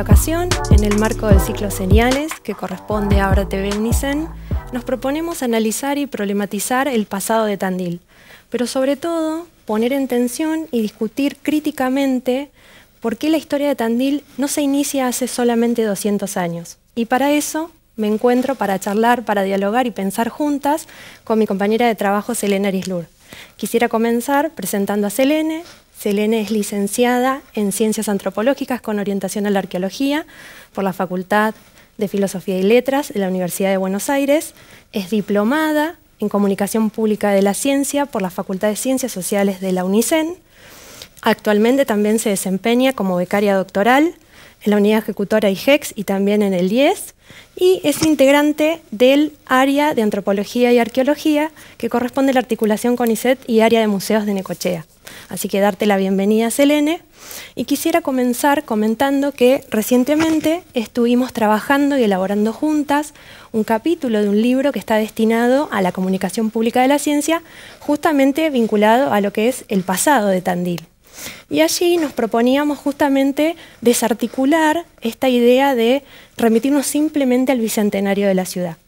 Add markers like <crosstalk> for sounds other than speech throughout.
esta ocasión, en el marco del ciclo Señales, que corresponde a Ahora TV nos proponemos analizar y problematizar el pasado de Tandil, pero sobre todo poner en tensión y discutir críticamente por qué la historia de Tandil no se inicia hace solamente 200 años. Y para eso me encuentro para charlar, para dialogar y pensar juntas con mi compañera de trabajo Selena Arislur. Quisiera comenzar presentando a Selene, Selene es licenciada en Ciencias Antropológicas con orientación a la arqueología por la Facultad de Filosofía y Letras de la Universidad de Buenos Aires. Es diplomada en Comunicación Pública de la Ciencia por la Facultad de Ciencias Sociales de la UNICEN. Actualmente también se desempeña como becaria doctoral en la unidad ejecutora IGEX y también en el IES, y es integrante del área de antropología y arqueología que corresponde a la articulación con ISET y área de museos de Necochea. Así que darte la bienvenida, Selene. Y quisiera comenzar comentando que recientemente estuvimos trabajando y elaborando juntas un capítulo de un libro que está destinado a la comunicación pública de la ciencia, justamente vinculado a lo que es el pasado de Tandil. Y allí nos proponíamos justamente desarticular esta idea de remitirnos simplemente al bicentenario de la ciudad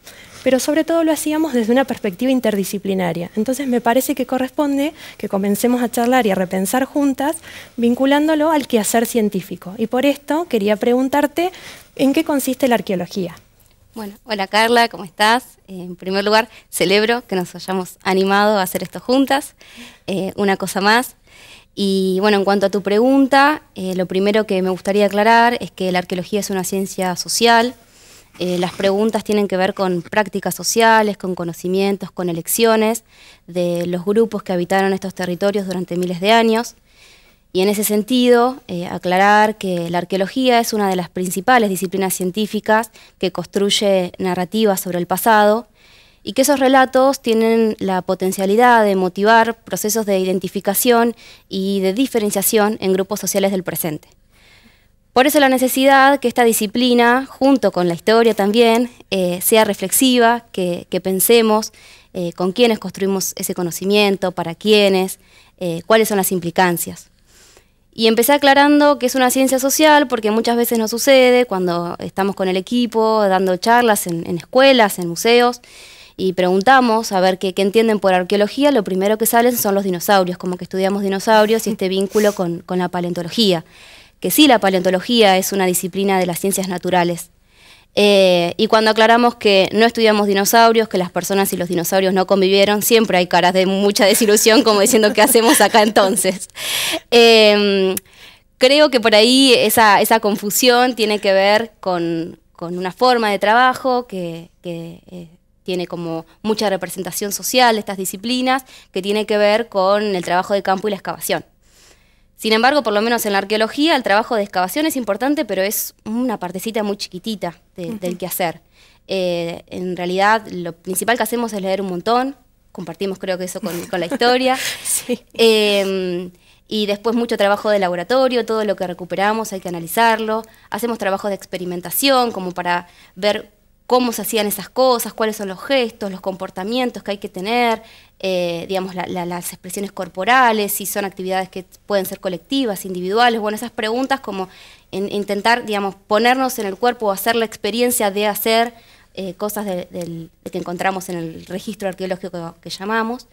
pero sobre todo lo hacíamos desde una perspectiva interdisciplinaria. Entonces me parece que corresponde que comencemos a charlar y a repensar juntas, vinculándolo al quehacer científico. Y por esto quería preguntarte en qué consiste la arqueología. Bueno, hola Carla, ¿cómo estás? Eh, en primer lugar, celebro que nos hayamos animado a hacer esto juntas. Eh, una cosa más, y bueno, en cuanto a tu pregunta, eh, lo primero que me gustaría aclarar es que la arqueología es una ciencia social, eh, las preguntas tienen que ver con prácticas sociales, con conocimientos, con elecciones de los grupos que habitaron estos territorios durante miles de años. Y en ese sentido, eh, aclarar que la arqueología es una de las principales disciplinas científicas que construye narrativas sobre el pasado y que esos relatos tienen la potencialidad de motivar procesos de identificación y de diferenciación en grupos sociales del presente. Por eso la necesidad que esta disciplina, junto con la historia también, eh, sea reflexiva, que, pensemos eh, con quiénes construimos ese conocimiento, para quiénes, eh, cuáles son las implicancias. Y empecé aclarando que es una ciencia social porque muchas veces nos sucede cuando estamos con el equipo, dando charlas en, escuelas, en museos, y preguntamos a ver qué, entienden por arqueología, lo primero que salen son los dinosaurios, como que estudiamos dinosaurios y este <laughs> vínculo con la paleontología que sí la paleontología es una disciplina de las ciencias naturales. Eh, y cuando aclaramos que no estudiamos dinosaurios, que las personas y los dinosaurios no convivieron, siempre hay caras de mucha desilusión como diciendo qué hacemos acá entonces. <laughs> Em, creo que por ahí esa, confusión tiene que ver con, una forma de trabajo que, eh, tiene como mucha representación social estas disciplinas, que tiene que ver con el trabajo de campo y la excavación. Sin embargo, por lo menos en la arqueología, el trabajo de excavación es importante, pero es una partecita muy chiquitita del quehacer. Eh, en realidad, lo principal que hacemos es leer un montón, compartimos creo que eso con, la historia. <laughs> Eh, y después mucho trabajo de laboratorio, todo lo que recuperamos hay que analizarlo. Hacemos trabajos de experimentación como para ver cómo se hacían esas cosas, cuáles son los gestos, los comportamientos que hay que tener, eh, digamos, las expresiones corporales, si son actividades que pueden ser colectivas, individuales, bueno, esas preguntas como intentar, digamos, ponernos en el cuerpo o hacer la experiencia de hacer eh, cosas que encontramos en el registro arqueológico que llamamos.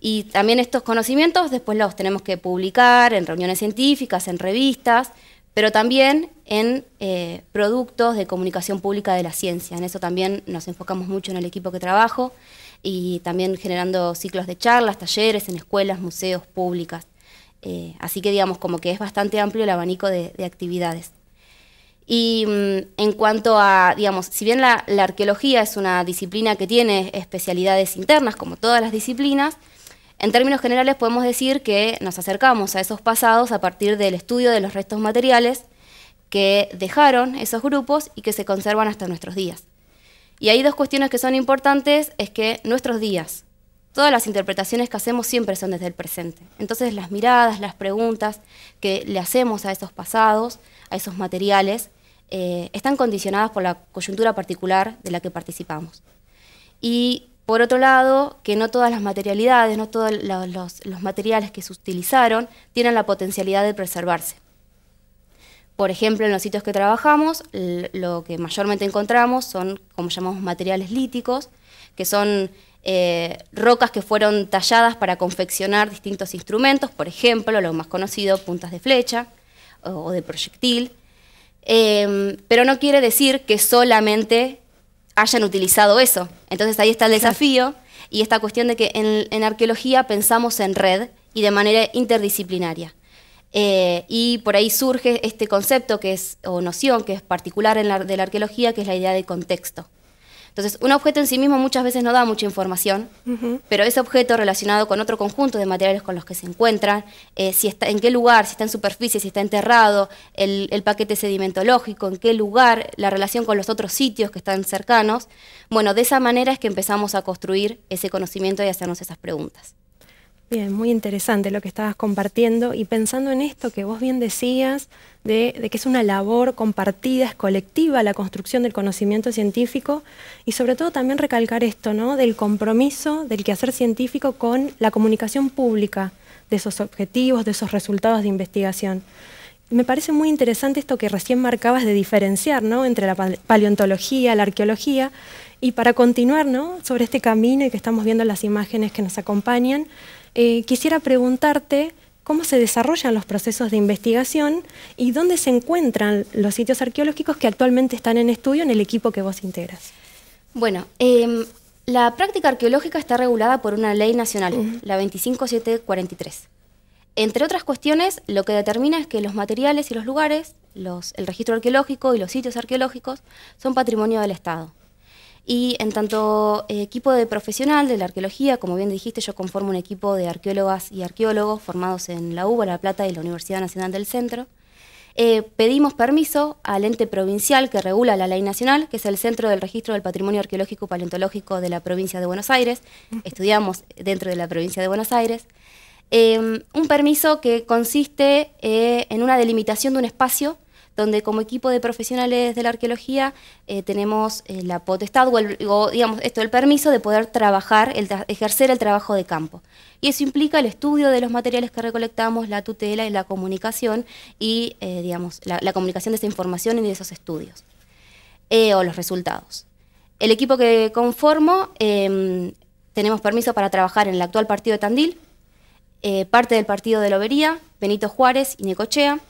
Y también estos conocimientos después los tenemos que publicar en reuniones científicas, en revistas, pero también en eh, productos de comunicación pública de la ciencia. En eso también nos enfocamos mucho en el equipo que trabajo y también generando ciclos de charlas, talleres en escuelas, museos, públicas. Eh, así que digamos como que es bastante amplio el abanico de, actividades. Y mm, en cuanto a, digamos, si bien la arqueología es una disciplina que tiene especialidades internas, como todas las disciplinas, en términos generales podemos decir que nos acercamos a esos pasados a partir del estudio de los restos materiales que dejaron esos grupos y que se conservan hasta nuestros días. Y hay dos cuestiones que son importantes, es que nuestros días, todas las interpretaciones que hacemos siempre son desde el presente. Entonces las miradas, las preguntas que le hacemos a esos pasados, a esos materiales, eh, están condicionadas por la coyuntura particular de la que participamos. Y por otro lado, que no todas las materialidades, no todos los, materiales que se utilizaron tienen la potencialidad de preservarse. Por ejemplo, en los sitios que trabajamos, lo que mayormente encontramos son, como llamamos, materiales líticos, que son eh, rocas que fueron talladas para confeccionar distintos instrumentos, por ejemplo, lo más conocido, puntas de flecha o, de proyectil. Eh, pero no quiere decir que solamente hayan utilizado eso. Entonces ahí está el desafío y esta cuestión de que en, arqueología pensamos en red y de manera interdisciplinaria. Eh, y por ahí surge este concepto que es, o noción que es particular en de la arqueología, que es la idea de contexto. Entonces, un objeto en sí mismo muchas veces no da mucha información, pero ese objeto relacionado con otro conjunto de materiales con los que se encuentran, eh, si está en qué lugar, si está en superficie, si está enterrado, el, paquete sedimentológico, en qué lugar, la relación con los otros sitios que están cercanos. Bueno, de esa manera es que empezamos a construir ese conocimiento y hacernos esas preguntas. Bien, muy interesante lo que estabas compartiendo y pensando en esto que vos bien decías, de, que es una labor compartida, es colectiva la construcción del conocimiento científico y sobre todo también recalcar esto, Del compromiso del quehacer científico con la comunicación pública de esos objetivos, de esos resultados de investigación. Me parece muy interesante esto que recién marcabas de diferenciar ¿no? entre la paleontología, la arqueología, y para continuar ¿no? sobre este camino y que estamos viendo las imágenes que nos acompañan, eh, quisiera preguntarte cómo se desarrollan los procesos de investigación y dónde se encuentran los sitios arqueológicos que actualmente están en estudio en el equipo que vos integras. Bueno, em, la práctica arqueológica está regulada por una ley nacional, la 25743. Entre otras cuestiones, lo que determina es que los materiales y los lugares, el registro arqueológico y los sitios arqueológicos son patrimonio del Estado. Y en tanto eh, equipo de profesional de la arqueología, como bien dijiste, yo conformo un equipo de arqueólogas y arqueólogos formados en la UBA, La Plata y la Universidad Nacional del Centro. Eh, pedimos permiso al ente provincial que regula la ley nacional, que es el Centro del Registro del Patrimonio Arqueológico Paleontológico de la provincia de Buenos Aires. <laughs> Estudiamos dentro de la provincia de Buenos Aires. Eh, un permiso que consiste en una delimitación de un espacio donde como equipo de profesionales de la arqueología eh, tenemos eh, la potestad o, el, digamos esto el permiso de poder trabajar, ejercer el trabajo de campo. Y eso implica el estudio de los materiales que recolectamos, la tutela y la comunicación y eh, digamos la, comunicación de esa información y de esos estudios o los resultados. El equipo que conformo em, tenemos permiso para trabajar en el actual partido de Tandil, parte del partido de Lobería, Benito Juárez y Necochea.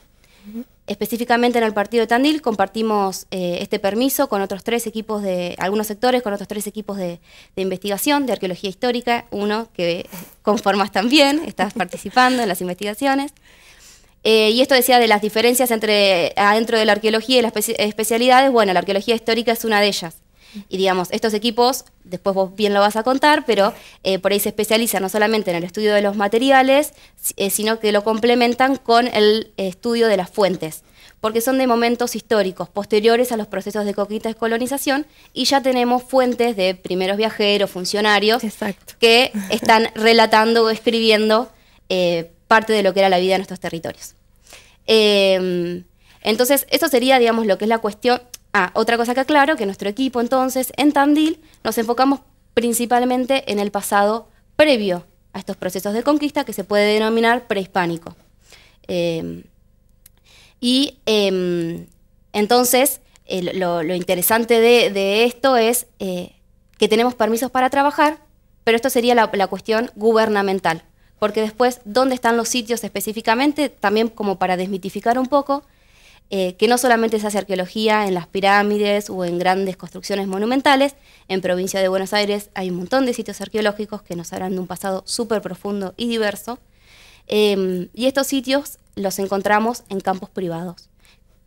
Específicamente en el partido de Tandil compartimos eh, este permiso con otros tres equipos de algunos sectores, con otros tres equipos de, investigación de arqueología histórica, uno que conformas también, <laughs> estás participando en las investigaciones. Eh, y esto decía de las diferencias entre adentro de la arqueología y las especialidades. Bueno, la arqueología histórica es una de ellas. Y digamos, estos equipos, después vos bien lo vas a contar, pero eh, por ahí se especializan no solamente en el estudio de los materiales, eh, sino que lo complementan con el estudio de las fuentes porque son de momentos históricos posteriores a los procesos de coquita y colonización y ya tenemos fuentes de primeros viajeros, funcionarios, que están relatando o escribiendo eh, parte de lo que era la vida en estos territorios. Em, entonces, eso sería, digamos, lo que es la cuestión, Ah, otra cosa que aclaro, que nuestro equipo entonces en Tandil nos enfocamos principalmente en el pasado previo a estos procesos de conquista que se puede denominar prehispánico. Em, y em, entonces eh, lo, interesante de, esto es eh, que tenemos permisos para trabajar, pero esto sería la cuestión gubernamental, porque después, ¿dónde están los sitios específicamente? También como para desmitificar un poco, eh, que no solamente se hace arqueología en las pirámides o en grandes construcciones monumentales, en provincia de Buenos Aires hay un montón de sitios arqueológicos que nos hablan de un pasado súper profundo y diverso, em, y estos sitios los encontramos en campos privados,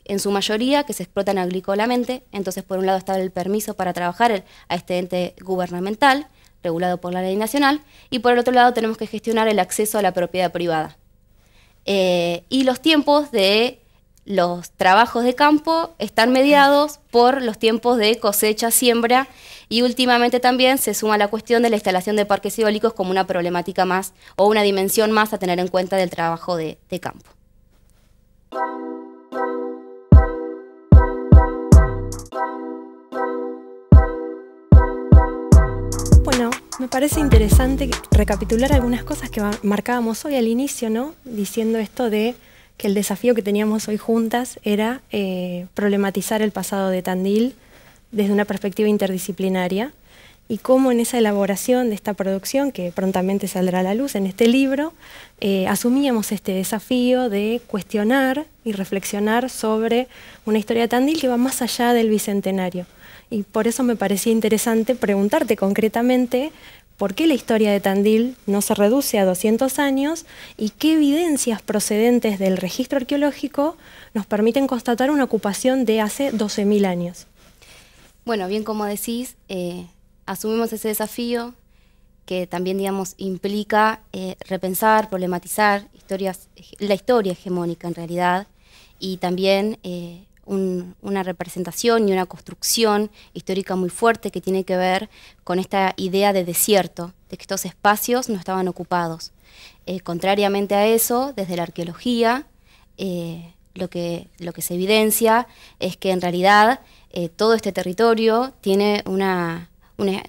en su mayoría que se explotan agrícolamente, entonces por un lado está el permiso para trabajar a este ente gubernamental, regulado por la ley nacional, y por el otro lado tenemos que gestionar el acceso a la propiedad privada. Eh, y los tiempos de los trabajos de campo están mediados por los tiempos de cosecha, siembra y últimamente también se suma la cuestión de la instalación de parques eólicos como una problemática más o una dimensión más a tener en cuenta del trabajo de, de campo. Bueno, me parece interesante recapitular algunas cosas que marcábamos hoy al inicio, ¿no? Diciendo esto de que el desafío que teníamos hoy juntas era eh, problematizar el pasado de Tandil desde una perspectiva interdisciplinaria y cómo en esa elaboración de esta producción, que prontamente saldrá a la luz en este libro, eh, asumíamos este desafío de cuestionar y reflexionar sobre una historia de Tandil que va más allá del Bicentenario. Y por eso me parecía interesante preguntarte concretamente por qué la historia de Tandil no se reduce a 200 años y qué evidencias procedentes del registro arqueológico nos permiten constatar una ocupación de hace 12.000 años. Bueno, bien como decís, eh, asumimos ese desafío que también, digamos, implica eh, repensar, problematizar historias, la historia hegemónica en realidad y también eh, una representación y una construcción histórica muy fuerte que tiene que ver con esta idea de desierto, de que estos espacios no estaban ocupados. Eh, contrariamente a eso, desde la arqueología, eh, lo, que, se evidencia es que en realidad eh, todo este territorio tiene una,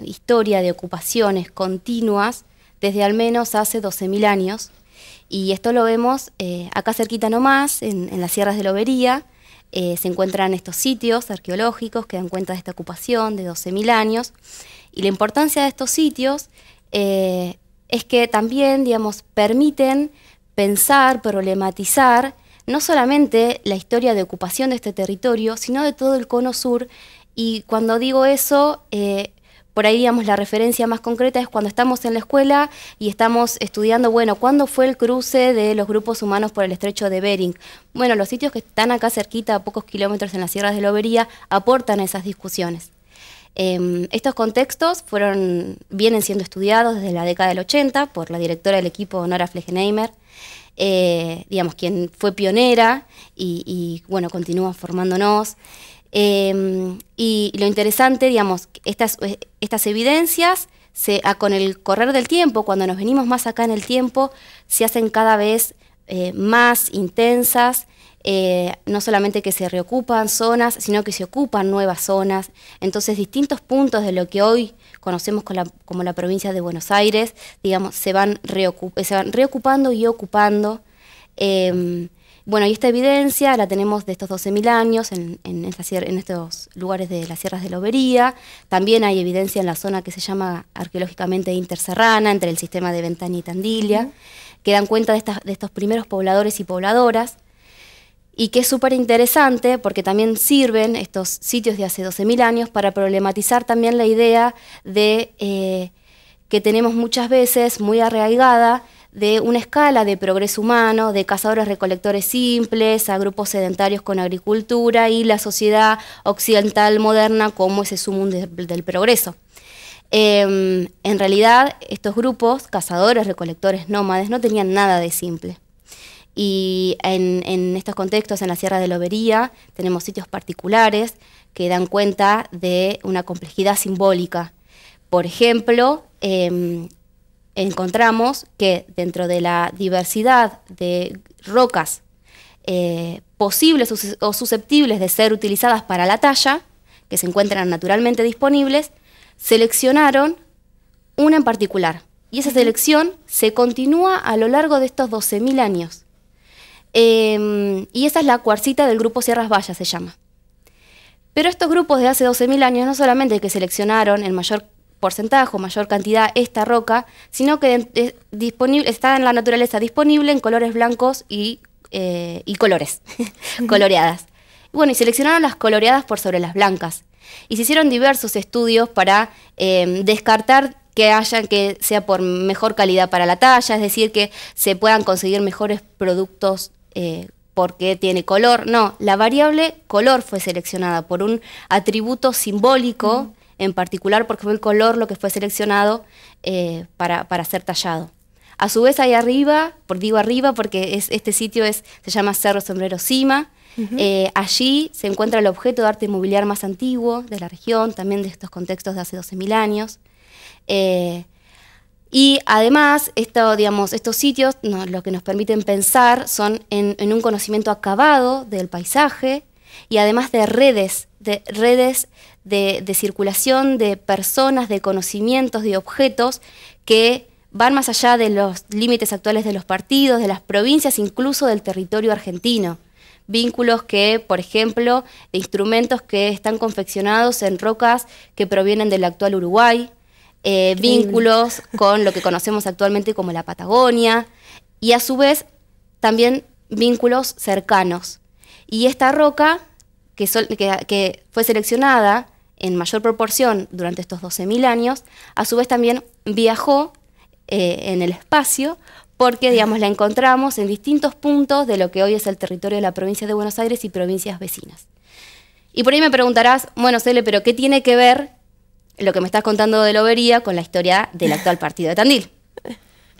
historia de ocupaciones continuas desde al menos hace 12.000 años. Y esto lo vemos acá cerquita nomás, en, en, las sierras de Lobería, eh, se encuentran estos sitios arqueológicos que dan cuenta de esta ocupación de 12.000 años. Y la importancia de estos sitios eh, es que también, digamos, permiten pensar, problematizar no solamente la historia de ocupación de este territorio, sino de todo el cono sur. Y cuando digo eso, eh, por ahí, digamos, la referencia más concreta es cuando estamos en la escuela y estamos estudiando, bueno, ¿cuándo fue el cruce de los grupos humanos por el estrecho de Bering? Bueno, los sitios que están acá cerquita, a pocos kilómetros en las sierras de Lobería, aportan esas discusiones. Em, estos contextos vienen siendo estudiados desde la década del 80 por la directora del equipo, Nora Flegenheimer, eh, digamos, quien fue pionera y, y bueno, continúa formándonos. Em, y, lo interesante, digamos, estas, eh, evidencias con el correr del tiempo, cuando nos venimos más acá en el tiempo, se hacen cada vez eh, más intensas. Eh, no solamente que se reocupan zonas, sino que se ocupan nuevas zonas. Entonces, distintos puntos de lo que hoy conocemos como la provincia de Buenos Aires, digamos, se van, reocupando y ocupando. Em, bueno, y esta evidencia la tenemos de estos 12.000 años en, estos lugares de las sierras de Lobería, También hay evidencia en la zona que se llama arqueológicamente interserrana, entre el sistema de Ventana y Tandilia, que dan cuenta de, estos primeros pobladores y pobladoras y que es súper interesante porque también sirven estos sitios de hace 12.000 años para problematizar también la idea de eh, que tenemos muchas veces muy arraigada de una escala de progreso humano, de cazadores-recolectores simples a grupos sedentarios con agricultura y la sociedad occidental moderna como ese sumum del progreso. Em, en realidad, estos grupos, cazadores, recolectores, nómades, no tenían nada de simple. Y en, estos contextos, en la Sierra de Lobería, tenemos sitios particulares que dan cuenta de una complejidad simbólica. Por ejemplo, em, encontramos que dentro de la diversidad de rocas eh, posibles o susceptibles de ser utilizadas para la talla, que se encuentran naturalmente disponibles, seleccionaron una en particular. Y esa selección se continúa a lo largo de estos 12.000 años. Em, y esa es la cuarcita del grupo Sierras Vallas, se llama. Pero estos grupos de hace 12.000 años no solamente que seleccionaron el mayor porcentaje o mayor cantidad esta roca, sino que disponible, está en la naturaleza disponible en colores blancos y, eh, colores, <laughs> coloreadas. bueno, y seleccionaron las coloreadas por sobre las blancas. Y se hicieron diversos estudios para em, descartar que haya, que sea por mejor calidad para la talla, es decir, que se puedan conseguir mejores productos eh, porque tiene color. No, la variable color fue seleccionada por un atributo simbólico en particular porque fue el color lo que fue seleccionado eh, para, ser tallado. A su vez ahí arriba, por, digo arriba porque es, este sitio es, se llama Cerro Sombrero Cima, eh, allí se encuentra el objeto de arte inmobiliar más antiguo de la región, también de estos contextos de hace 12.000 años. Eh, y además, digamos, estos sitios lo que nos permiten pensar son en, en, un conocimiento acabado del paisaje y además de redes, de redes de, circulación de personas, de conocimientos, de objetos que van más allá de los límites actuales de los partidos, de las provincias, incluso del territorio argentino. Vínculos que, por ejemplo, instrumentos que están confeccionados en rocas que provienen del actual Uruguay, eh, vínculos con lo que conocemos actualmente como la Patagonia, y a su vez también vínculos cercanos. Y esta roca que fue seleccionada en mayor proporción durante estos 12.000 años, a su vez también viajó eh, en el espacio porque digamos, la encontramos en distintos puntos de lo que hoy es el territorio de la provincia de Buenos Aires y provincias vecinas. Y por ahí me preguntarás, bueno, Cele, pero ¿qué tiene que ver lo que me estás contando de Lobería con la historia del actual partido de Tandil?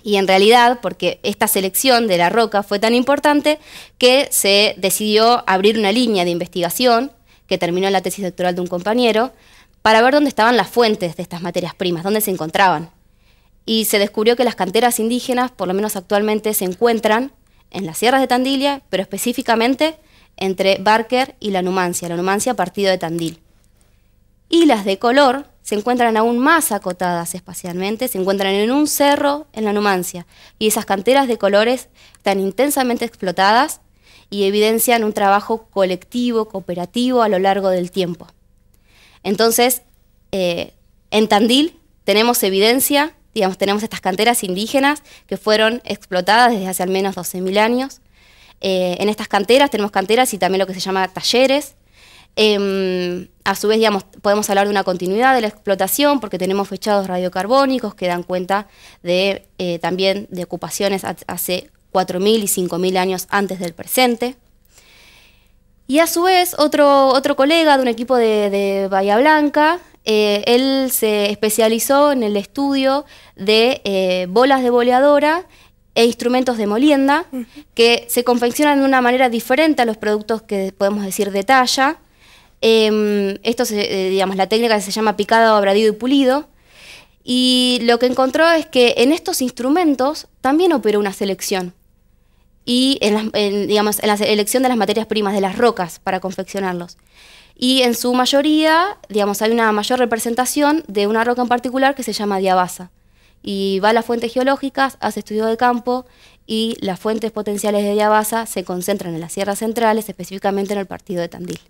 Y en realidad, porque esta selección de la roca fue tan importante que se decidió abrir una línea de investigación que terminó la tesis doctoral de un compañero, para ver dónde estaban las fuentes de estas materias primas, dónde se encontraban. Y se descubrió que las canteras indígenas, por lo menos actualmente, se encuentran en las sierras de Tandilia, pero específicamente entre Barker y la Numancia, la Numancia partido de Tandil. Y las de color se encuentran aún más acotadas espacialmente, se encuentran en un cerro en la Numancia, y esas canteras de colores tan intensamente explotadas y evidencian un trabajo colectivo, cooperativo a lo largo del tiempo. Entonces, eh, en Tandil tenemos evidencia, digamos, tenemos estas canteras indígenas que fueron explotadas desde hace al menos 12.000 años. Eh, en estas canteras tenemos canteras y también lo que se llama talleres. Em, a su vez, digamos, podemos hablar de una continuidad de la explotación porque tenemos fechados radiocarbónicos que dan cuenta de eh, también de ocupaciones hace 4.000 y 5.000 años antes del presente. Y a su vez, otro, otro colega de un equipo de, Bahía Blanca, eh, él se especializó en el estudio de eh, bolas de boleadora e instrumentos de molienda, que se confeccionan de una manera diferente a los productos que podemos decir de talla. Em, esto, eh, digamos, la técnica se llama picado, abradido y pulido. Y lo que encontró es que en estos instrumentos también operó una selección y en, la, elección de las materias primas, de las rocas para confeccionarlos. Y en su mayoría, digamos, hay una mayor representación de una roca en particular que se llama diabasa. Y va a las fuentes geológicas, hace estudio de campo y las fuentes potenciales de diabasa se concentran en las sierras centrales, específicamente en el partido de Tandil.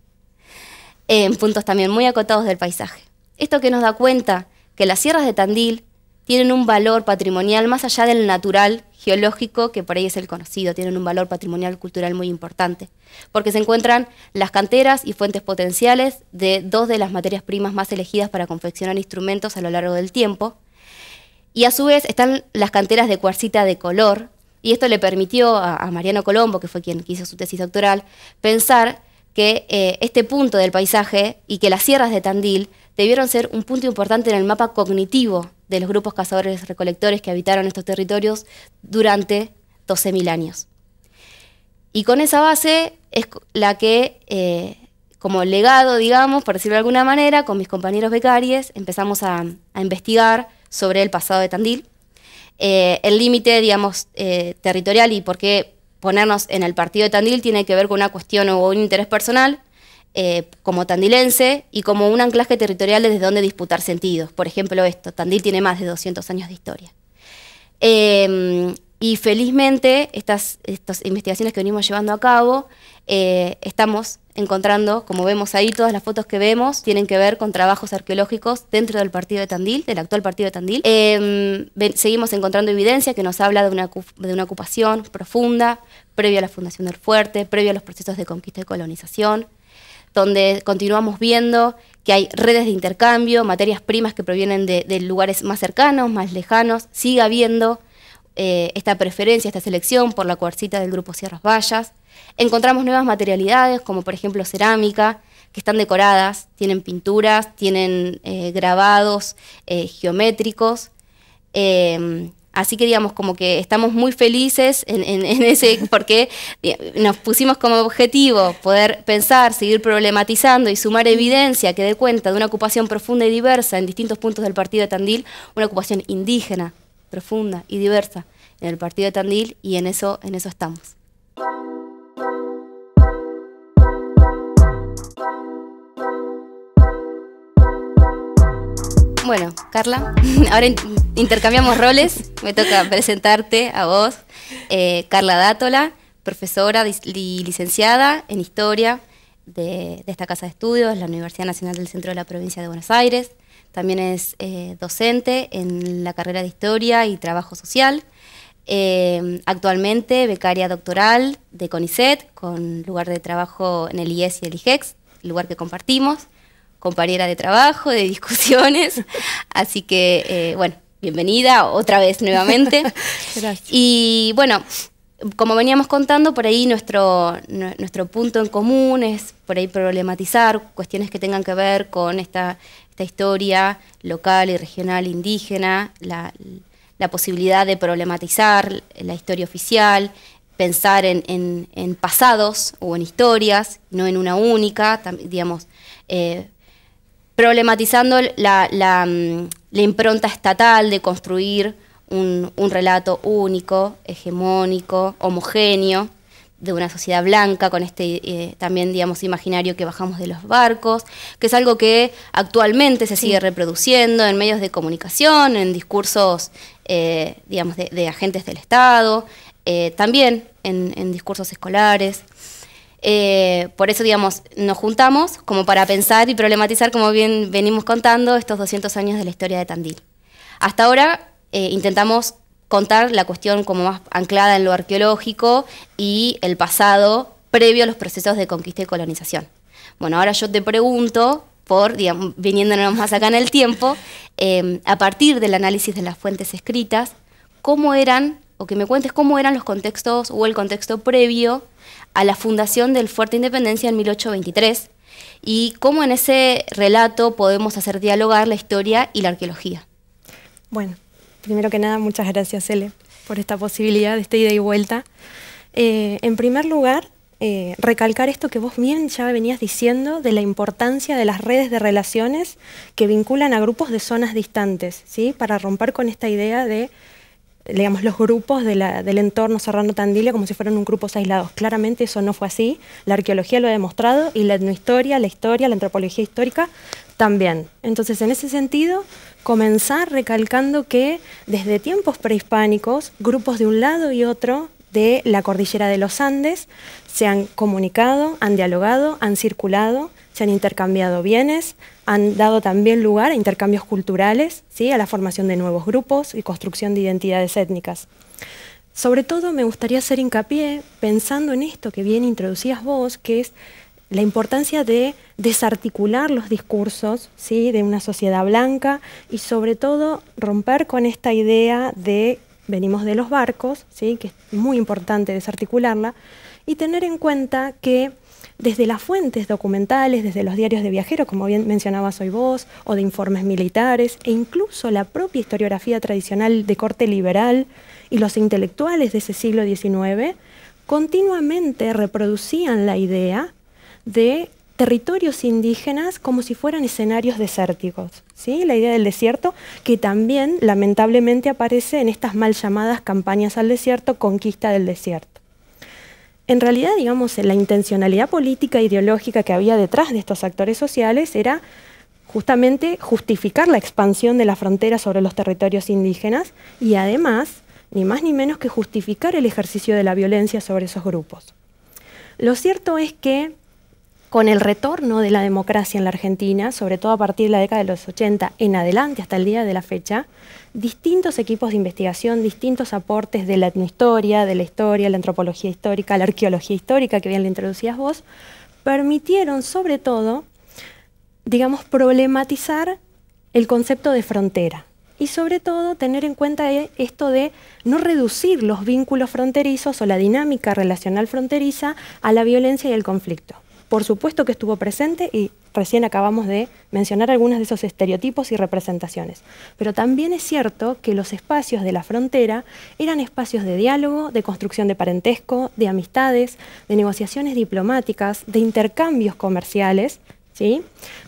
En puntos también muy acotados del paisaje. Esto que nos da cuenta que las sierras de Tandil tienen un valor patrimonial más allá del natural geológico que por ahí es el conocido, tienen un valor patrimonial cultural muy importante, porque se encuentran las canteras y fuentes potenciales de dos de las materias primas más elegidas para confeccionar instrumentos a lo largo del tiempo, y a su vez están las canteras de cuarcita de color, y esto le permitió a, Mariano Colombo, que fue quien hizo su tesis doctoral, pensar que eh, este punto del paisaje y que las sierras de Tandil debieron ser un punto importante en el mapa cognitivo de los grupos cazadores recolectores que habitaron estos territorios durante 12.000 años. Y con esa base es la que, eh, como legado, digamos, por decirlo de alguna manera, con mis compañeros becarios empezamos a, investigar sobre el pasado de Tandil, eh, el límite, digamos, eh, territorial y por qué ponernos en el partido de Tandil tiene que ver con una cuestión o un interés personal, eh, como tandilense y como un anclaje territorial desde donde disputar sentidos. Por ejemplo, esto, Tandil tiene más de 200 años de historia. Em, y felizmente estas, estas, investigaciones que venimos llevando a cabo, eh, estamos encontrando, como vemos ahí, todas las fotos que vemos tienen que ver con trabajos arqueológicos dentro del partido de Tandil, del actual partido de Tandil. Em, seguimos encontrando evidencia que nos habla de una, de una ocupación profunda, previa a la fundación del fuerte, previa a los procesos de conquista y colonización donde continuamos viendo que hay redes de intercambio, materias primas que provienen de, lugares más cercanos, más lejanos, sigue habiendo eh, esta preferencia, esta selección por la cuarcita del grupo Sierras Vallas. Encontramos nuevas materialidades, como por ejemplo cerámica, que están decoradas, tienen pinturas, tienen eh, grabados eh, geométricos. Así que digamos como que estamos muy felices en, ese, <laughs> porque eh, nos pusimos como objetivo poder pensar, seguir problematizando y sumar evidencia que dé cuenta de una ocupación profunda y diversa en distintos puntos del partido de Tandil, una ocupación indígena, profunda y diversa en el partido de Tandil y en eso, en eso estamos. Bueno, Carla, <laughs> ahora intercambiamos roles. Me toca presentarte a vos, eh, Carla Dátola, profesora y licenciada en Historia de, esta Casa de Estudios, la Universidad Nacional del Centro de la Provincia de Buenos Aires. También es eh, docente en la carrera de Historia y Trabajo Social. Eh, actualmente becaria doctoral de CONICET, con lugar de trabajo en el IES y el IGEX, lugar que compartimos compañera de trabajo, de discusiones. <laughs> Así que, bueno, bienvenida otra vez nuevamente. <laughs> Y bueno, como veníamos contando, por ahí nuestro, nuestro punto en común es por ahí problematizar cuestiones que tengan que ver con esta, historia local y regional indígena, la, posibilidad de problematizar la historia oficial, pensar en, en, pasados o en historias, no en una única, digamos, eh, problematizando mm, la, impronta estatal de construir un, relato único, hegemónico, homogéneo, de una sociedad blanca, con este eh, también, digamos, imaginario que bajamos de los barcos, que es algo que actualmente se sigue reproduciendo en medios de comunicación, en discursos, eh, digamos, de, agentes del Estado, eh, también en discursos escolares. Eh, por eso, digamos, nos juntamos como para pensar y problematizar, como bien venimos contando, estos 200 años de la historia de Tandil. Hasta ahora eh, intentamos contar la cuestión como más anclada en lo arqueológico y el pasado previo a los procesos de conquista y colonización. Bueno, ahora yo te pregunto, por, viniéndonos más acá en el tiempo, <laughs> em, a partir del análisis de las fuentes escritas, cómo eran, o que me cuentes cómo eran los contextos o el contexto previo a la fundación del Fuerte Independencia en 1823 y cómo en ese relato podemos hacer dialogar la historia y la arqueología. Bueno, primero que nada, muchas gracias, Ele, por esta posibilidad de esta ida y vuelta. Eh, en primer lugar, eh, recalcar esto que vos bien ya venías diciendo de la importancia de las redes de relaciones que vinculan a grupos de zonas distantes, ¿sí? para romper con esta idea de digamos, los grupos del entorno serrano Tandilia como si fueran un grupos aislados. Claramente eso no fue así, la arqueología lo ha demostrado y la etnohistoria, la historia, la antropología histórica también. Entonces, en ese sentido, comenzar recalcando que desde tiempos prehispánicos, grupos de un lado y otro de la cordillera de los Andes se han comunicado, han dialogado, han circulado, se han intercambiado bienes, han dado también lugar a intercambios culturales, ¿sí? a la formación de nuevos grupos y construcción de identidades étnicas. Sobre todo me gustaría hacer hincapié pensando en esto que bien introducías vos, que es la importancia de desarticular los discursos ¿sí? de una sociedad blanca y sobre todo romper con esta idea de venimos de los barcos, ¿sí? que es muy importante desarticularla, y tener en cuenta que desde las fuentes documentales, desde los diarios de viajeros, como bien mencionabas hoy vos, o de informes militares, e incluso la propia historiografía tradicional de corte liberal y los intelectuales de ese siglo XIX, continuamente reproducían la idea de territorios indígenas como si fueran escenarios desérticos. ¿sí? La idea del desierto que también lamentablemente aparece en estas mal llamadas campañas al desierto, conquista del desierto en realidad, digamos, la intencionalidad política e ideológica que había detrás de estos actores sociales era justamente justificar la expansión de la frontera sobre los territorios indígenas y además, ni más ni menos que justificar el ejercicio de la violencia sobre esos grupos. Lo cierto es que con el retorno de la democracia en la Argentina, sobre todo a partir de la década de los 80 en adelante hasta el día de la fecha, distintos equipos de investigación, distintos aportes de la etnohistoria, de la historia, la antropología histórica, la arqueología histórica, que bien le introducías vos, permitieron sobre todo, digamos, problematizar el concepto de frontera y sobre todo tener en cuenta e, esto de no reducir los vínculos fronterizos o la dinámica relacional fronteriza a la violencia y el conflicto por supuesto que estuvo presente y recién acabamos de mencionar algunos de esos estereotipos y representaciones. Pero también es cierto que los espacios de la frontera eran espacios de diálogo, de construcción de parentesco, de amistades, de negociaciones diplomáticas, de intercambios comerciales. ¿sí?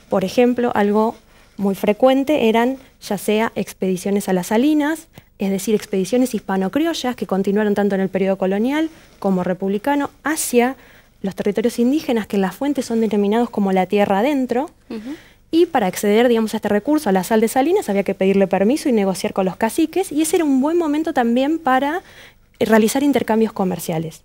Por ejemplo, algo muy frecuente eran ya sea expediciones a las salinas, es decir, expediciones hispano-criollas que continuaron tanto en el periodo colonial como republicano hacia los territorios indígenas, que en las fuentes son denominados como la tierra adentro, y para acceder, digamos, a este recurso, a la sal de salinas, había que pedirle permiso y negociar con los caciques, y ese era un buen momento también para realizar intercambios comerciales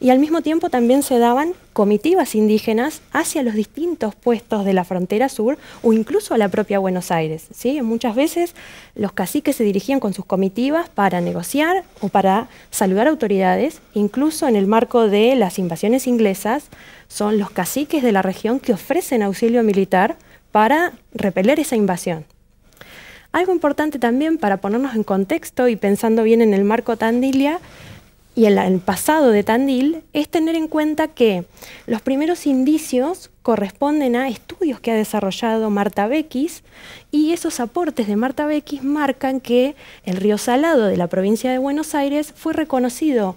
y al mismo tiempo también se daban comitivas indígenas hacia los distintos puestos de la frontera sur o incluso a la propia Buenos Aires. ¿sí? Muchas veces los caciques se dirigían con sus comitivas para negociar o para saludar autoridades, incluso en el marco de las invasiones inglesas, son los caciques de la región que ofrecen auxilio militar para repeler esa invasión. Algo importante también para ponernos en contexto y pensando bien en el marco Tandilia, y el, pasado de Tandil es tener en cuenta que los primeros indicios corresponden a estudios que ha desarrollado Marta Bequis y esos aportes de Marta Bequis marcan que el río Salado de la provincia de Buenos Aires fue reconocido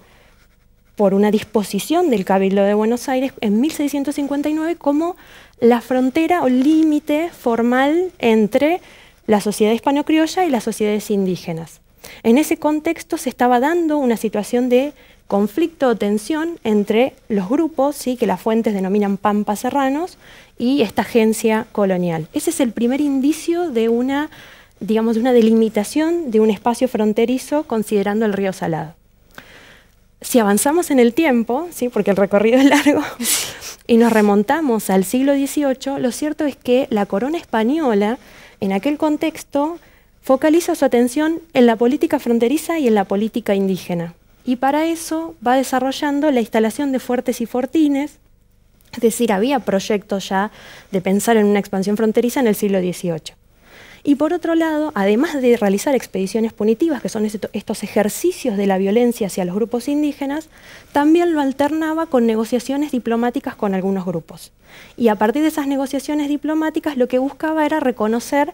por una disposición del Cabildo de Buenos Aires en 1659 como la frontera o límite formal entre la sociedad hispano-criolla y las sociedades indígenas. En ese contexto se estaba dando una situación de conflicto o tensión entre los grupos ¿sí? que las fuentes denominan pampas serranos y esta agencia colonial. Ese es el primer indicio de una, digamos, una delimitación de un espacio fronterizo considerando el río Salado. Si avanzamos en el tiempo, ¿sí? porque el recorrido es largo, y nos remontamos al siglo XVIII, lo cierto es que la corona española en aquel contexto focaliza su atención en la política fronteriza y en la política indígena. Y para eso va desarrollando la instalación de fuertes y fortines, es decir, había proyectos ya de pensar en una expansión fronteriza en el siglo XVIII. Y por otro lado, además de realizar expediciones punitivas, que son este, estos ejercicios de la violencia hacia los grupos indígenas, también lo alternaba con negociaciones diplomáticas con algunos grupos. Y a partir de esas negociaciones diplomáticas lo que buscaba era reconocer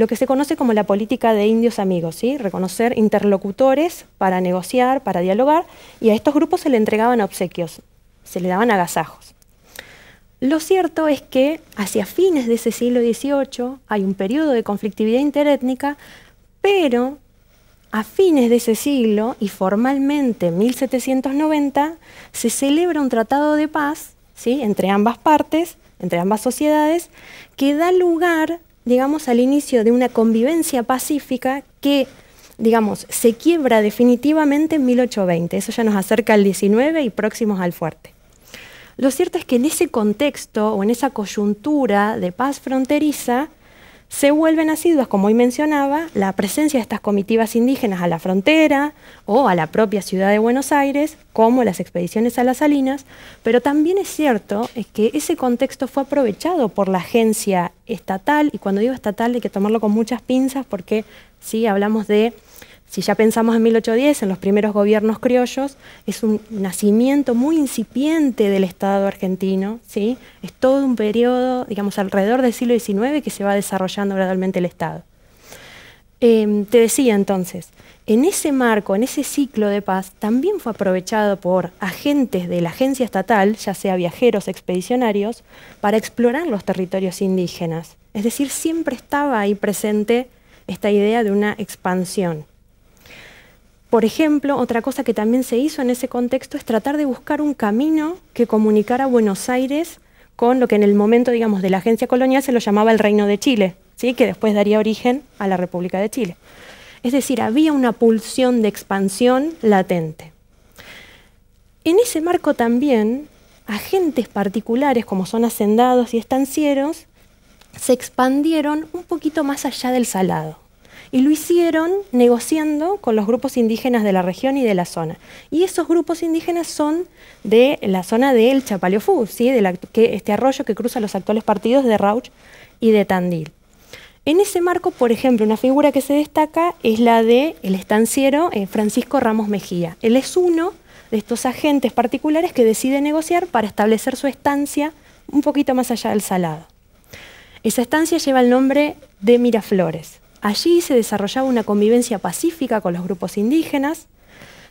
lo que se conoce como la política de indios amigos, ¿sí? reconocer interlocutores para negociar, para dialogar, y a estos grupos se le entregaban obsequios, se le daban agasajos. Lo cierto es que hacia fines de ese siglo XVIII hay un periodo de conflictividad interétnica, pero a fines de ese siglo y formalmente 1790 se celebra un tratado de paz ¿sí? entre ambas partes, entre ambas sociedades, que da lugar digamos, al inicio de una convivencia pacífica que, digamos, se quiebra definitivamente en 1820. Eso ya nos acerca al 19 y próximos al fuerte. Lo cierto es que en ese contexto o en esa coyuntura de paz fronteriza, se vuelven asiduas, como hoy mencionaba, la presencia de estas comitivas indígenas a la frontera o a la propia ciudad de Buenos Aires, como las expediciones a las Salinas, pero también es cierto que ese contexto fue aprovechado por la agencia estatal, y cuando digo estatal hay que tomarlo con muchas pinzas porque sí hablamos de si ya pensamos en 1810, en los primeros gobiernos criollos, es un nacimiento muy incipiente del Estado argentino, ¿sí? es todo un periodo, digamos, alrededor del siglo XIX que se va desarrollando gradualmente el Estado. Em, te decía entonces, en ese marco, en ese ciclo de paz, también fue aprovechado por agentes de la agencia estatal, ya sea viajeros, expedicionarios, para explorar los territorios indígenas. Es decir, siempre estaba ahí presente esta idea de una expansión. Por ejemplo, otra cosa que también se hizo en ese contexto es tratar de buscar un camino que comunicara Buenos Aires con lo que en el momento, digamos, de la agencia colonial se lo llamaba el Reino de Chile, ¿sí? que después daría origen a la República de Chile. Es decir, había una pulsión de expansión latente. En ese marco también, agentes particulares como son hacendados y estancieros se expandieron un poquito más allá del salado. Y lo hicieron negociando con los grupos indígenas de la región y de la zona. Y esos grupos indígenas son de la zona del Chapaleofú, ¿sí? de este arroyo que cruza los actuales partidos de Rauch y de Tandil. En ese marco, por ejemplo, una figura que se destaca es la de el estanciero eh, Francisco Ramos Mejía. Él es uno de estos agentes particulares que decide negociar para establecer su estancia un poquito más allá del salado. Esa estancia lleva el nombre de Miraflores. Allí se desarrollaba una convivencia pacífica con los grupos indígenas.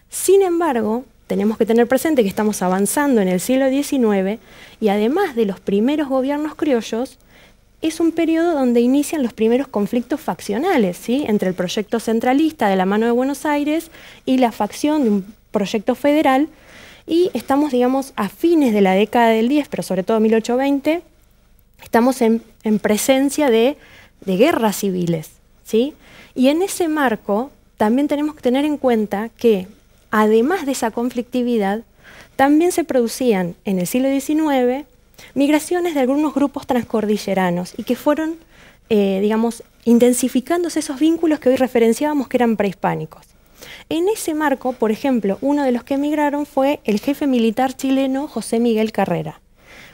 Sin embargo, tenemos que tener presente que estamos avanzando en el siglo XIX y además de los primeros gobiernos criollos, es un periodo donde inician los primeros conflictos faccionales ¿sí? entre el proyecto centralista de la mano de Buenos Aires y la facción de un proyecto federal. Y estamos, digamos, a fines de la década del 10, pero sobre todo 1820, estamos en, presencia de guerras civiles. Y en ese marco también tenemos que tener en cuenta que, además de esa conflictividad, también se producían en el siglo XIX migraciones de algunos grupos transcordilleranos y que fueron, eh, digamos, intensificándose esos vínculos que hoy referenciábamos que eran prehispánicos. En ese marco, por ejemplo, uno de los que emigraron fue el jefe militar chileno José Miguel Carrera.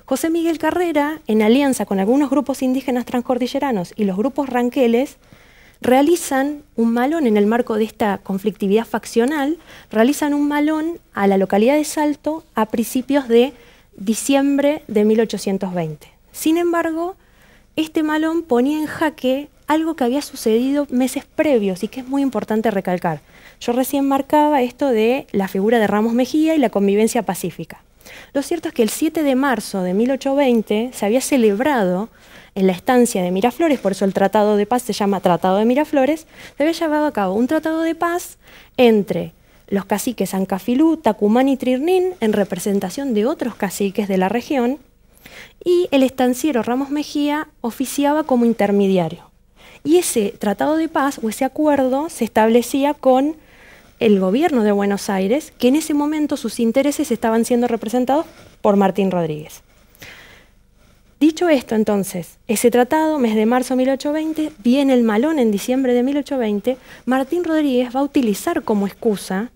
José Miguel Carrera, en alianza con algunos grupos indígenas transcordilleranos y los grupos ranqueles, realizan un malón en el marco de esta conflictividad faccional, realizan un malón a la localidad de Salto a principios de diciembre de 1820. Sin embargo, este malón ponía en jaque algo que había sucedido meses previos y que es muy importante recalcar. Yo recién marcaba esto de la figura de Ramos Mejía y la convivencia pacífica. Lo cierto es que el 7 de marzo de 1820 se había celebrado en la estancia de Miraflores, por eso el Tratado de Paz se llama Tratado de Miraflores, se había llevado a cabo un tratado de paz entre los caciques Ancafilú, Tacumán y Trirnín, en representación de otros caciques de la región, y el estanciero Ramos Mejía oficiaba como intermediario. Y ese tratado de paz o ese acuerdo se establecía con el gobierno de Buenos Aires, que en ese momento sus intereses estaban siendo representados por Martín Rodríguez. Dicho esto, entonces, ese tratado, mes de marzo de 1820, viene el malón en diciembre de 1820, Martín Rodríguez va a utilizar como excusa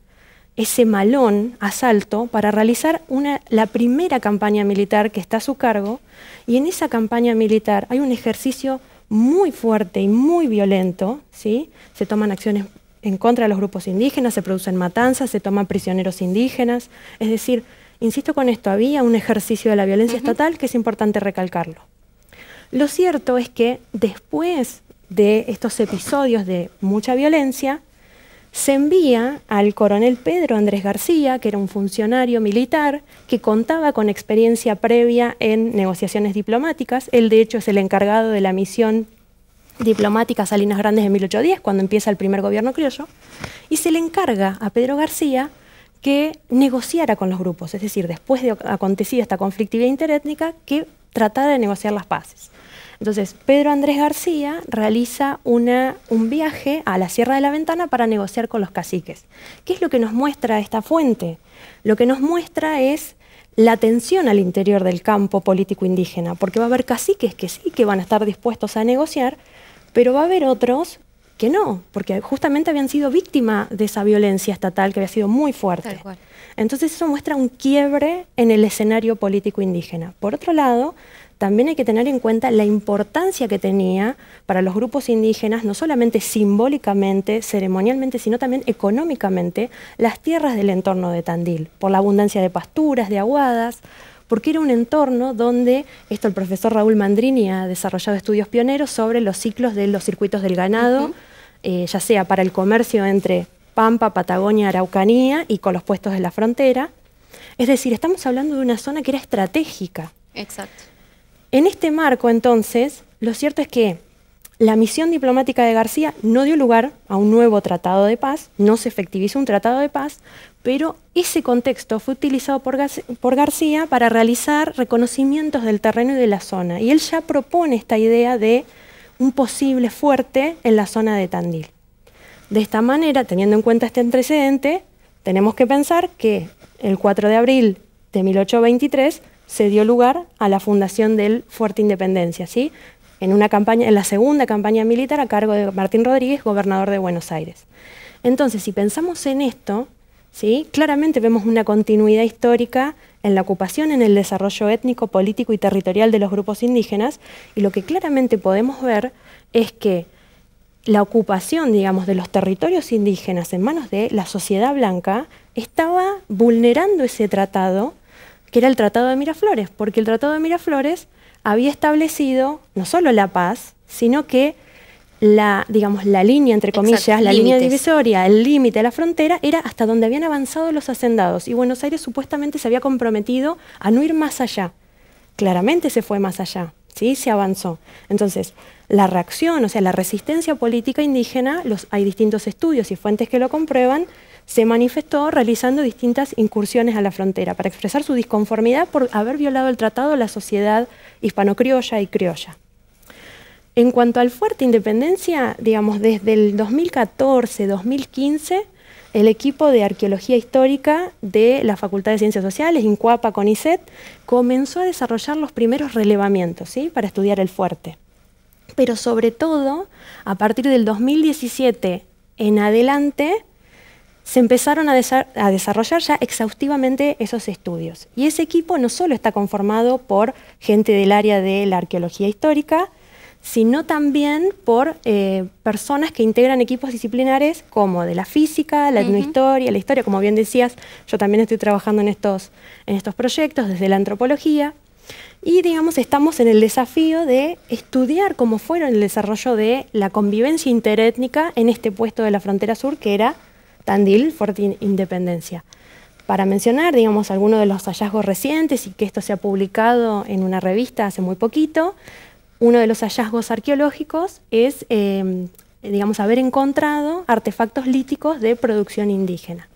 ese malón asalto para realizar una, la primera campaña militar que está a su cargo, y en esa campaña militar hay un ejercicio muy fuerte y muy violento, ¿sí? se toman acciones en contra de los grupos indígenas, se producen matanzas, se toman prisioneros indígenas. Es decir, insisto con esto, había un ejercicio de la violencia estatal que es importante recalcarlo. Lo cierto es que después de estos episodios de mucha violencia, se envía al coronel Pedro Andrés García, que era un funcionario militar que contaba con experiencia previa en negociaciones diplomáticas. Él, de hecho, es el encargado de la misión diplomática Salinas Grandes en 1810, cuando empieza el primer gobierno criollo, y se le encarga a Pedro García que negociara con los grupos, es decir, después de acontecida esta conflictividad interétnica, que tratara de negociar las paces. Entonces, Pedro Andrés García realiza un viaje a la Sierra de la Ventana para negociar con los caciques. ¿Qué es lo que nos muestra esta fuente? Lo que nos muestra es la tensión al interior del campo político indígena, porque va a haber caciques que sí que van a estar dispuestos a negociar, pero va a haber otros que no, porque justamente habían sido víctima de esa violencia estatal que había sido muy fuerte. Entonces eso muestra un quiebre en el escenario político indígena. Por otro lado, también hay que tener en cuenta la importancia que tenía para los grupos indígenas, no solamente simbólicamente, ceremonialmente, sino también económicamente, las tierras del entorno de Tandil, por la abundancia de pasturas, de aguadas, porque era un entorno donde, esto el profesor Raúl Mandrini ha desarrollado estudios pioneros sobre los ciclos de los circuitos del ganado, eh, ya sea para el comercio entre Pampa, Patagonia, Araucanía y con los puestos de la frontera. Es decir, estamos hablando de una zona que era estratégica. Exacto. En este marco, entonces, lo cierto es que la misión diplomática de García no dio lugar a un nuevo tratado de paz, no se efectivizó un tratado de paz, pero ese contexto fue utilizado por, García para realizar reconocimientos del terreno y de la zona, y él ya propone esta idea de un posible fuerte en la zona de Tandil. De esta manera, teniendo en cuenta este antecedente, tenemos que pensar que el 4 de abril de 1823 se dio lugar a la fundación del Fuerte Independencia, ¿sí? en, una campaña, en la segunda campaña militar a cargo de Martín Rodríguez, gobernador de Buenos Aires. Entonces, si pensamos en esto, Claramente vemos una continuidad histórica en la ocupación, en el desarrollo étnico, político y territorial de los grupos indígenas, y lo que claramente podemos ver es que la ocupación, digamos, de los territorios indígenas en manos de la sociedad blanca estaba vulnerando ese tratado, que era el Tratado de Miraflores, porque el Tratado de Miraflores había establecido no solo la paz, sino que la, digamos, la línea, entre comillas, la línea divisoria, el límite, la frontera, era hasta donde habían avanzado los hacendados. Y Buenos Aires supuestamente se había comprometido a no ir más allá. Claramente se fue más allá, ¿sí? Se avanzó. Entonces, la reacción, o sea, la resistencia política indígena, los, hay distintos estudios y fuentes que lo comprueban, se manifestó realizando distintas incursiones a la frontera para expresar su disconformidad por haber violado el tratado de la sociedad hispano-criolla y criolla. En cuanto al Fuerte Independencia, desde el 2014-2015, el equipo de arqueología histórica de la Facultad de Ciencias Sociales, INCUAPA, CONICET, comenzó a desarrollar los primeros relevamientos para estudiar el fuerte. Pero sobre todo, a partir del 2017 en adelante, se empezaron a, a, desarrollar ya exhaustivamente esos estudios. Y ese equipo no solo está conformado por gente del área de la arqueología histórica, sino también por eh, personas que integran equipos disciplinares como de la física, la etnohistoria, la historia, como bien decías, yo también estoy trabajando en estos, proyectos desde la antropología. Y digamos, estamos en el desafío de estudiar cómo fueron el desarrollo de la convivencia interétnica en este puesto de la frontera sur que era Tandil, Fuerte Independencia. Para mencionar, digamos, algunos de los hallazgos recientes y que esto se ha publicado en una revista hace muy poquito, uno de los hallazgos arqueológicos es, eh, digamos, haber encontrado artefactos líticos de producción indígena.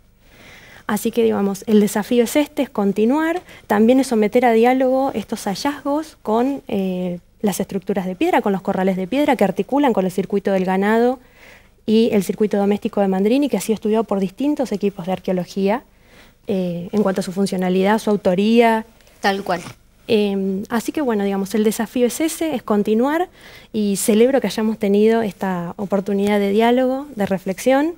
Así que, digamos, el desafío es este, es continuar, también es someter a diálogo estos hallazgos con eh, las estructuras de piedra, con los corrales de piedra que articulan con el circuito del ganado y el circuito doméstico de Mandrini, que ha sido estudiado por distintos equipos de arqueología eh, en cuanto a su funcionalidad, su autoría. Tal cual. Em, así que bueno, digamos, el desafío es ese, es continuar y celebro que hayamos tenido esta oportunidad de diálogo, de reflexión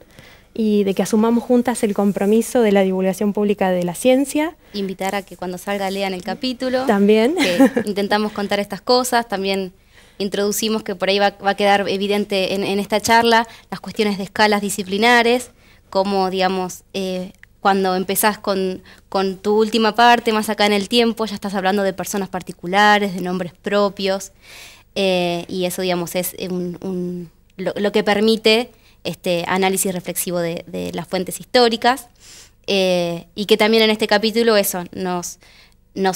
y de que asumamos juntas el compromiso de la divulgación pública de la ciencia. Invitar a que cuando salga lean el capítulo. También. <laughs> intentamos contar estas cosas, también introducimos que por ahí va, a quedar evidente en, esta charla las cuestiones de escalas disciplinares, cómo, digamos, eh, cuando empezás con, tu última parte, más acá en el tiempo, ya estás hablando de personas particulares, de nombres propios, eh, y eso, digamos, es lo, que permite este análisis reflexivo de, las fuentes históricas, eh, y que también en este capítulo eso, nos,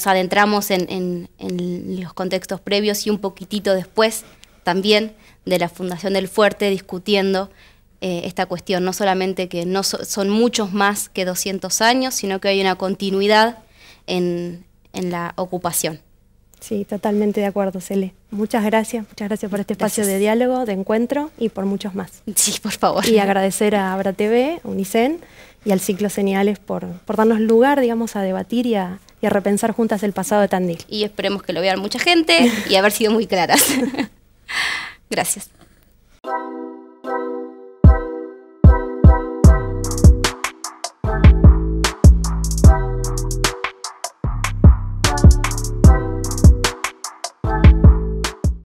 adentramos en los contextos previos y un poquitito después también de la fundación del fuerte, discutiendo eh, esta cuestión, no solamente que no son muchos más que 200 años, sino que hay una continuidad en, en la ocupación. Sí, totalmente de acuerdo, Cele. Muchas gracias, muchas gracias por este espacio de diálogo, de encuentro y por muchos más. Sí, por favor. Y agradecer a Abra TV, Unicen y al ciclo Señales por, por darnos lugar, digamos, a debatir y a, y a repensar juntas el pasado de Tandil. Y esperemos que lo vean mucha gente y haber sido muy claras. <laughs> gracias.